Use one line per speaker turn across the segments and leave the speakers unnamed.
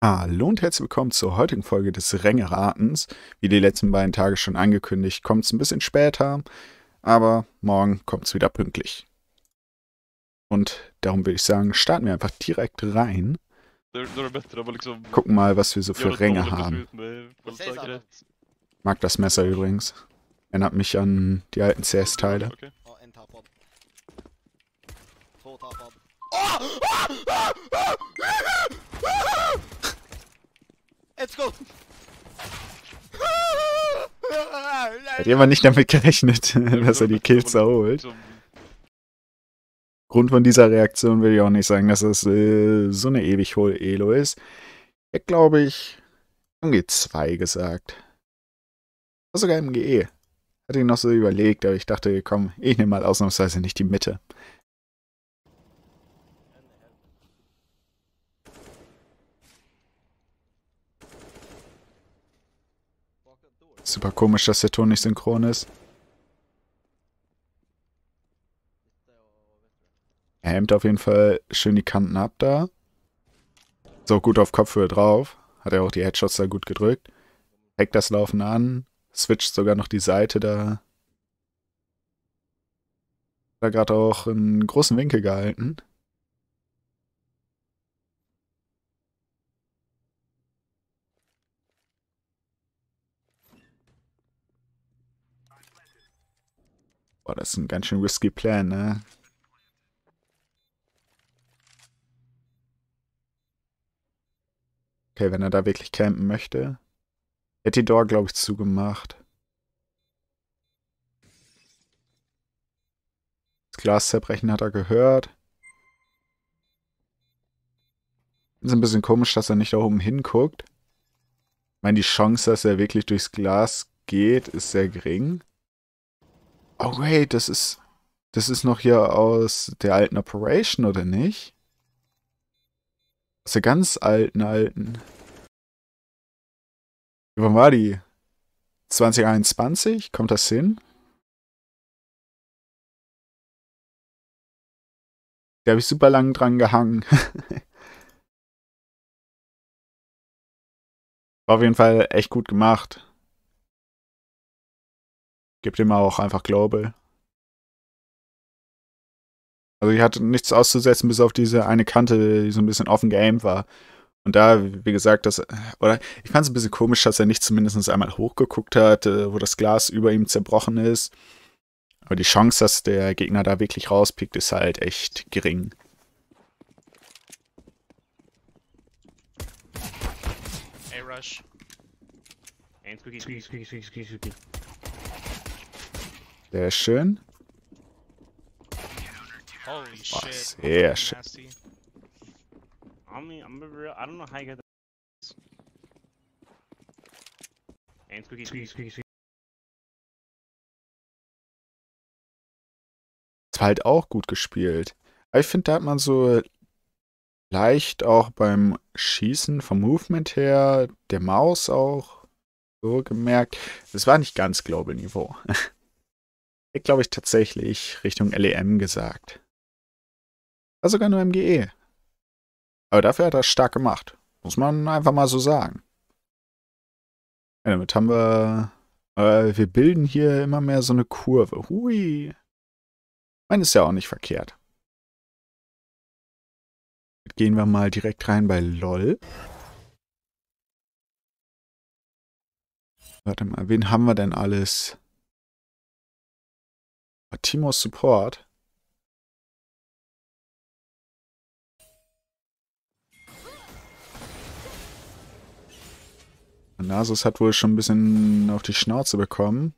Hallo und herzlich willkommen zur heutigen Folge des Rängeratens. Wie die letzten beiden Tage schon angekündigt, kommt es ein bisschen später, aber morgen kommt es wieder pünktlich. Und darum würde ich sagen, starten wir einfach direkt rein. Gucken mal, was wir so für Ränge haben. Mag das Messer übrigens. Erinnert mich an die alten CS-Teile. Oh! go! Hat jemand nicht damit gerechnet, dass er die Kills erholt? Grund von dieser Reaktion will ich auch nicht sagen, dass das, äh, so eine ewig hohe Elo ist. Ich glaube, ich MG2 gesagt. War sogar MGE. Hatte ich noch so überlegt, aber ich dachte, komm, ich nehme mal ausnahmsweise nicht die Mitte. Super komisch, dass der Ton nicht synchron ist. Er hemmt auf jeden Fall schön die Kanten ab da. So gut auf Kopfhöhe drauf. Hat er auch die Headshots da gut gedrückt. Hackt das Laufen an. Switcht sogar noch die Seite da. Da gerade auch einen großen Winkel gehalten. Boah, das ist ein ganz schön risky Plan, ne? Okay, wenn er da wirklich campen möchte. Hätte die Door, glaube ich, zugemacht. Das Glas zerbrechen hat er gehört. Ist ein bisschen komisch, dass er nicht da oben hinguckt. Ich meine, die Chance, dass er wirklich durchs Glas geht, ist sehr gering. Oh wait, das ist. Das ist noch hier aus der alten Operation, oder nicht? Aus der ganz alten, alten. Wann war die? 2021? Kommt das hin? Da habe ich super lang dran gehangen. War auf jeden Fall echt gut gemacht gibt ihm auch einfach Glaube. Also ich hatte nichts auszusetzen, bis auf diese eine Kante, die so ein bisschen offen geaimt war. Und da, wie gesagt, das, oder ich fand es ein bisschen komisch, dass er nicht zumindest einmal hochgeguckt hat, äh, wo das Glas über ihm zerbrochen ist. Aber die Chance, dass der Gegner da wirklich rauspickt, ist halt echt gering. Hey, Rush. Eins, squeaky, squeaky, squeaky, squeaky. Sehr schön. Holy Boah, shit. Sehr schön. Nasty. I I'm real, I don't know how you got that. And squeaky, squeaky, squeaky. halt auch gut gespielt. Aber ich finde, da hat man so leicht auch beim Schießen vom Movement her, der Maus auch so gemerkt. Es war nicht ganz Global Niveau. Ich glaube ich, tatsächlich Richtung LEM gesagt. War also sogar nur MGE. Aber dafür hat er stark gemacht. Muss man einfach mal so sagen. Ja, damit haben wir... Äh, wir bilden hier immer mehr so eine Kurve. Hui. Meine ist ja auch nicht verkehrt. Gehen wir mal direkt rein bei LOL. Warte mal, wen haben wir denn alles? Timo Support. Nasus hat wohl schon ein bisschen auf die Schnauze bekommen.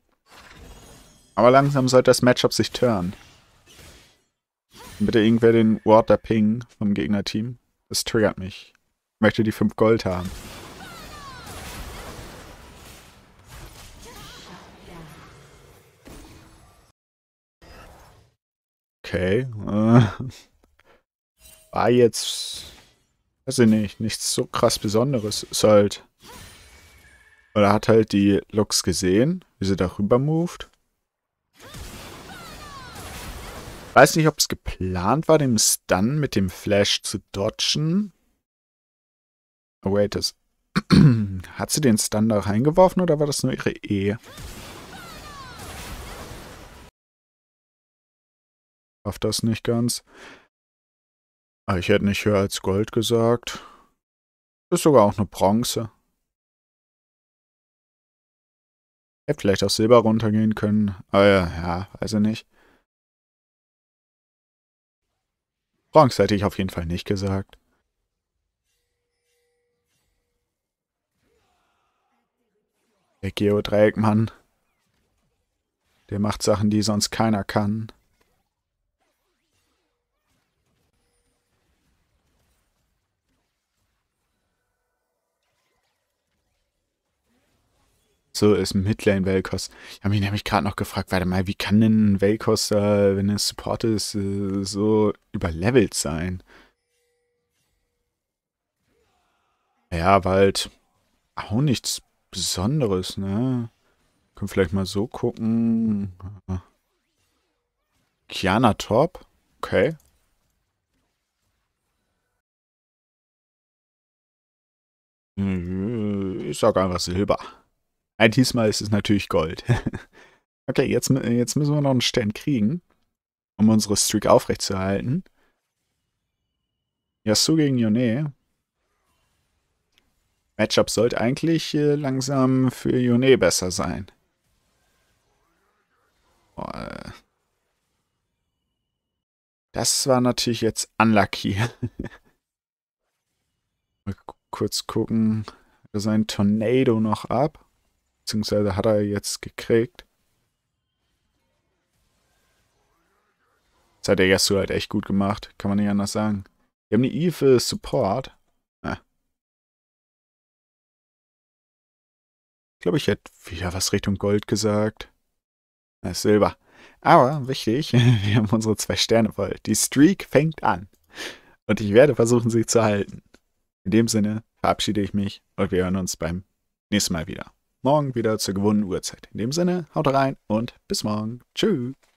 Aber langsam sollte das Matchup sich turnen. Bitte irgendwer den Water Ping vom Gegnerteam. Das triggert mich. Ich möchte die 5 Gold haben. Okay. Äh, war jetzt, weiß ich nicht, nichts so krass Besonderes. Ist halt, oder hat halt die Loks gesehen, wie sie da rüber moved. Weiß nicht, ob es geplant war, den Stun mit dem Flash zu dodgen. Oh, wait, das hat sie den Stun da reingeworfen oder war das nur ihre E? raff das nicht ganz. Aber ah, ich hätte nicht höher als Gold gesagt. Ist sogar auch eine Bronze. Hätte vielleicht auch Silber runtergehen können. Aber ah, ja, weiß ich nicht. Bronze hätte ich auf jeden Fall nicht gesagt. Der Geodreieckmann. Der macht Sachen, die sonst keiner kann. so ist Midlane Velkos. Ich habe mich nämlich gerade noch gefragt, warte mal, wie kann denn Velkos, äh, wenn er Support ist, äh, so überlevelt sein? Ja, weil halt auch nichts Besonderes, ne? Können vielleicht mal so gucken. Kiana Top, okay. Ich sag einfach Silber. Nein, diesmal ist es natürlich Gold. okay, jetzt, jetzt müssen wir noch einen Stern kriegen, um unsere Streak aufrechtzuerhalten. Yasu gegen Yone. Matchup sollte eigentlich äh, langsam für Yone besser sein. Oh, Das war natürlich jetzt unlucky. Mal kurz gucken. Sein Tornado noch ab beziehungsweise hat er jetzt gekriegt. Das hat der Yasuo halt echt gut gemacht, kann man nicht anders sagen. Wir haben eine Eve Support. Ah. Ich glaube, ich hätte wieder was Richtung Gold gesagt. Das ah, ist Silber. Aber wichtig, wir haben unsere zwei Sterne voll. Die Streak fängt an. Und ich werde versuchen, sie zu halten. In dem Sinne verabschiede ich mich und wir hören uns beim nächsten Mal wieder morgen wieder zur gewohnten Uhrzeit. In dem Sinne, haut rein und bis morgen. Tschüss.